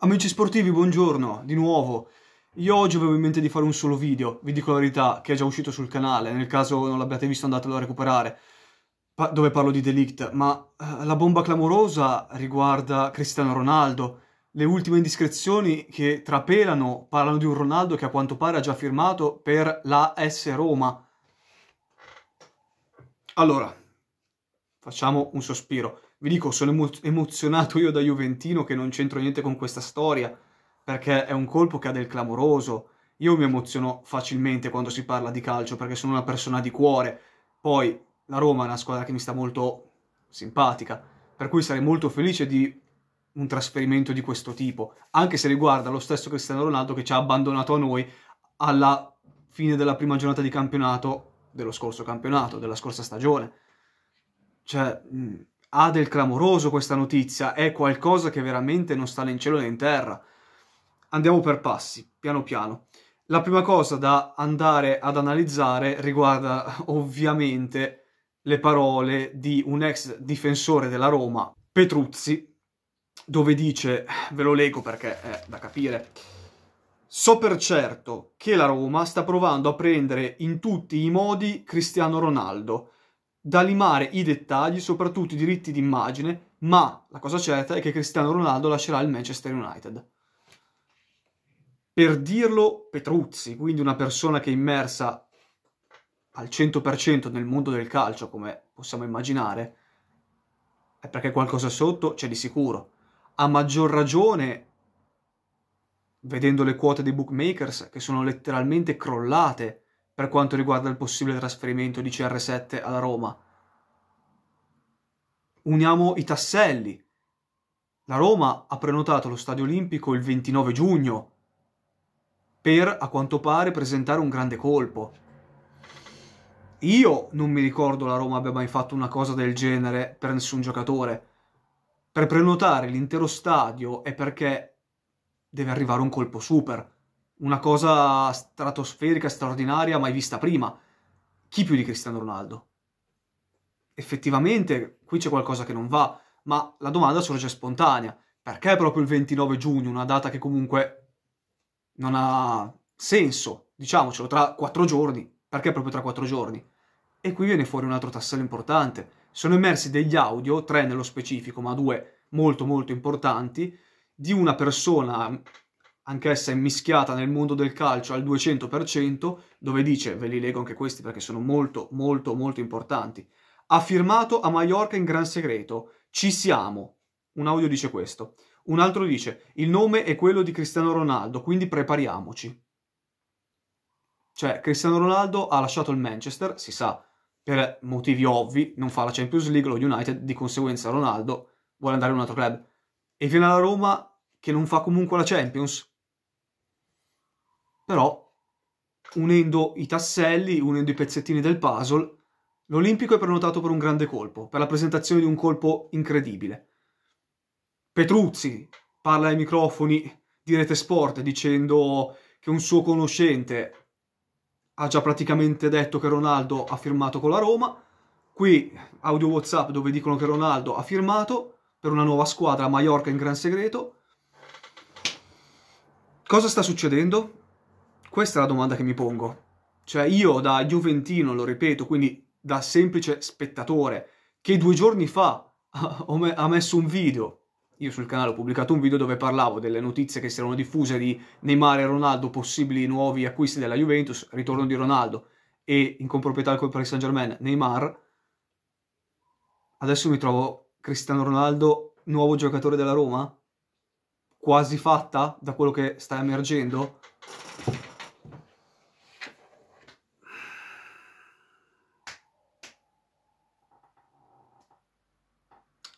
Amici sportivi, buongiorno di nuovo. Io oggi avevo in mente di fare un solo video, vi dico la verità, che è già uscito sul canale, nel caso non l'abbiate visto andatelo a recuperare, pa dove parlo di Delict, ma uh, la bomba clamorosa riguarda Cristiano Ronaldo, le ultime indiscrezioni che trapelano parlano di un Ronaldo che a quanto pare ha già firmato per la S Roma. Allora, facciamo un sospiro. Vi dico, sono emozionato io da Juventino che non c'entro niente con questa storia, perché è un colpo che ha del clamoroso. Io mi emoziono facilmente quando si parla di calcio, perché sono una persona di cuore. Poi, la Roma è una squadra che mi sta molto simpatica, per cui sarei molto felice di un trasferimento di questo tipo, anche se riguarda lo stesso Cristiano Ronaldo che ci ha abbandonato a noi alla fine della prima giornata di campionato dello scorso campionato, della scorsa stagione. Cioè, mm, ha del clamoroso questa notizia, è qualcosa che veramente non sta né in cielo né in terra. Andiamo per passi, piano piano. La prima cosa da andare ad analizzare riguarda ovviamente le parole di un ex difensore della Roma, Petruzzi, dove dice, ve lo leggo perché è da capire, so per certo che la Roma sta provando a prendere in tutti i modi Cristiano Ronaldo da limare i dettagli, soprattutto i diritti d'immagine, ma la cosa certa è che Cristiano Ronaldo lascerà il Manchester United. Per dirlo Petruzzi, quindi una persona che è immersa al 100% nel mondo del calcio, come possiamo immaginare, è perché qualcosa sotto c'è di sicuro. A maggior ragione, vedendo le quote dei bookmakers, che sono letteralmente crollate per quanto riguarda il possibile trasferimento di CR7 alla Roma. Uniamo i tasselli. La Roma ha prenotato lo Stadio Olimpico il 29 giugno per, a quanto pare, presentare un grande colpo. Io non mi ricordo la Roma abbia mai fatto una cosa del genere per nessun giocatore. Per prenotare l'intero stadio è perché deve arrivare un colpo super una cosa stratosferica, straordinaria, mai vista prima. Chi più di Cristiano Ronaldo? Effettivamente qui c'è qualcosa che non va, ma la domanda sorge spontanea. Perché proprio il 29 giugno, una data che comunque non ha senso, diciamocelo, tra quattro giorni? Perché proprio tra quattro giorni? E qui viene fuori un altro tassello importante. Sono emersi degli audio, tre nello specifico, ma due molto molto importanti, di una persona anch'essa è mischiata nel mondo del calcio al 200%, dove dice, ve li leggo anche questi perché sono molto, molto, molto importanti, ha firmato a Mallorca in gran segreto, ci siamo. Un audio dice questo. Un altro dice, il nome è quello di Cristiano Ronaldo, quindi prepariamoci. Cioè, Cristiano Ronaldo ha lasciato il Manchester, si sa, per motivi ovvi, non fa la Champions League, lo United, di conseguenza Ronaldo vuole andare in un altro club. E viene alla Roma che non fa comunque la Champions però unendo i tasselli, unendo i pezzettini del puzzle, l'Olimpico è prenotato per un grande colpo, per la presentazione di un colpo incredibile. Petruzzi parla ai microfoni di Rete Sport dicendo che un suo conoscente ha già praticamente detto che Ronaldo ha firmato con la Roma. Qui audio WhatsApp dove dicono che Ronaldo ha firmato per una nuova squadra a Mallorca in gran segreto. Cosa sta succedendo? Questa è la domanda che mi pongo. Cioè io da Juventino, lo ripeto, quindi da semplice spettatore, che due giorni fa ha messo un video, io sul canale ho pubblicato un video dove parlavo delle notizie che si erano diffuse di Neymar e Ronaldo, possibili nuovi acquisti della Juventus, ritorno di Ronaldo e in comproprietà col Paris Saint Germain Neymar, adesso mi trovo Cristiano Ronaldo, nuovo giocatore della Roma? Quasi fatta da quello che sta emergendo?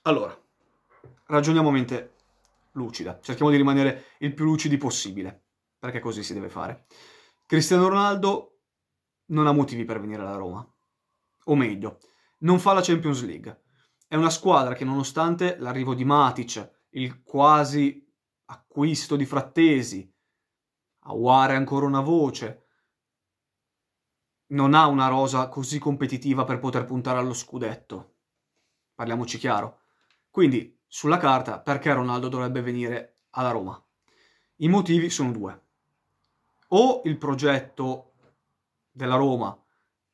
Allora, ragioniamo mente lucida, cerchiamo di rimanere il più lucidi possibile, perché così si deve fare. Cristiano Ronaldo non ha motivi per venire alla Roma, o meglio, non fa la Champions League. È una squadra che nonostante l'arrivo di Matic, il quasi acquisto di Frattesi, Aware ancora una voce, non ha una rosa così competitiva per poter puntare allo scudetto. Parliamoci chiaro. Quindi, sulla carta, perché Ronaldo dovrebbe venire alla Roma? I motivi sono due. O il progetto della Roma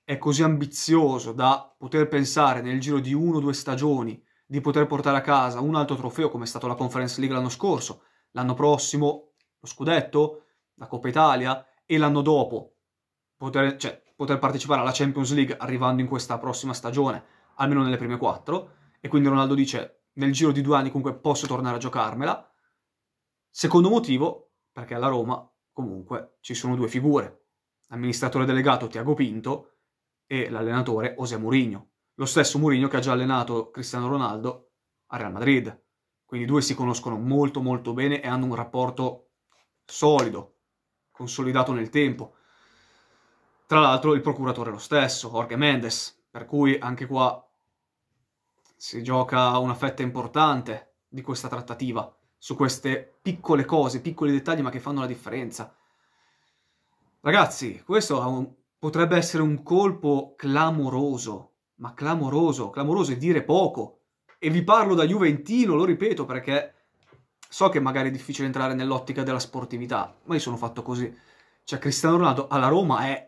è così ambizioso da poter pensare nel giro di uno o due stagioni di poter portare a casa un altro trofeo come è stato la Conference League l'anno scorso, l'anno prossimo lo scudetto, la Coppa Italia e l'anno dopo poter, cioè, poter partecipare alla Champions League arrivando in questa prossima stagione, almeno nelle prime quattro. E quindi Ronaldo dice nel giro di due anni comunque posso tornare a giocarmela. Secondo motivo, perché alla Roma comunque ci sono due figure, l'amministratore delegato Tiago Pinto e l'allenatore Osea Mourinho, lo stesso Mourinho che ha già allenato Cristiano Ronaldo a Real Madrid. Quindi i due si conoscono molto molto bene e hanno un rapporto solido, consolidato nel tempo. Tra l'altro il procuratore è lo stesso, Jorge Mendes, per cui anche qua si gioca una fetta importante di questa trattativa, su queste piccole cose, piccoli dettagli ma che fanno la differenza. Ragazzi, questo un, potrebbe essere un colpo clamoroso, ma clamoroso, clamoroso è dire poco. E vi parlo da Juventino, lo ripeto, perché so che magari è difficile entrare nell'ottica della sportività, ma io sono fatto così. Cioè Cristiano Ronaldo alla Roma è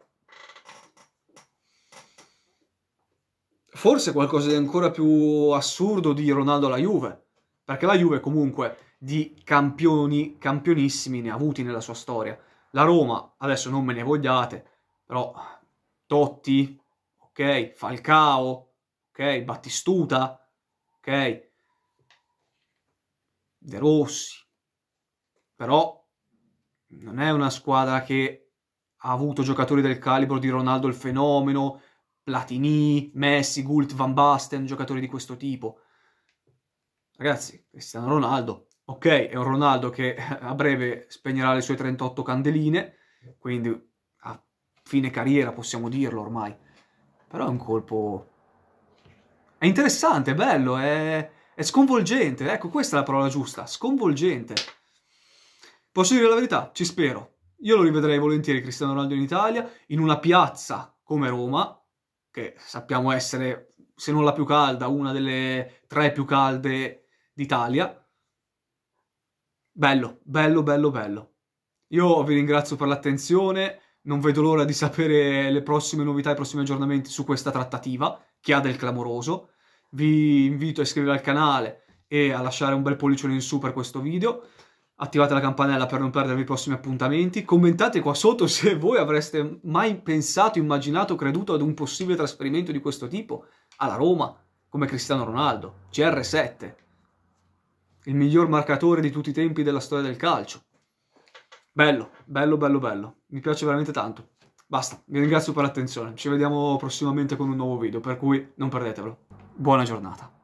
forse qualcosa di ancora più assurdo di Ronaldo alla Juve, perché la Juve comunque di campioni, campionissimi ne ha avuti nella sua storia. La Roma, adesso non me ne vogliate, però Totti, ok, Falcao, ok, Battistuta, ok, De Rossi. Però non è una squadra che ha avuto giocatori del calibro di Ronaldo il fenomeno, Platini, Messi, Gult, Van Basten, giocatori di questo tipo. Ragazzi, Cristiano Ronaldo, ok, è un Ronaldo che a breve spegnerà le sue 38 candeline, quindi a fine carriera possiamo dirlo ormai. Però è un colpo... È interessante, è bello, è, è sconvolgente, ecco questa è la parola giusta, sconvolgente. Posso dire la verità? Ci spero. Io lo rivedrei volentieri Cristiano Ronaldo in Italia, in una piazza come Roma, che sappiamo essere, se non la più calda, una delle tre più calde d'Italia. Bello, bello, bello, bello. Io vi ringrazio per l'attenzione, non vedo l'ora di sapere le prossime novità, i prossimi aggiornamenti su questa trattativa, che ha del clamoroso. Vi invito a iscrivervi al canale e a lasciare un bel pollicione in su per questo video attivate la campanella per non perdervi i prossimi appuntamenti, commentate qua sotto se voi avreste mai pensato, immaginato, creduto ad un possibile trasferimento di questo tipo alla Roma, come Cristiano Ronaldo, CR7, il miglior marcatore di tutti i tempi della storia del calcio. Bello, bello, bello, bello. Mi piace veramente tanto. Basta, vi ringrazio per l'attenzione. Ci vediamo prossimamente con un nuovo video, per cui non perdetelo. Buona giornata.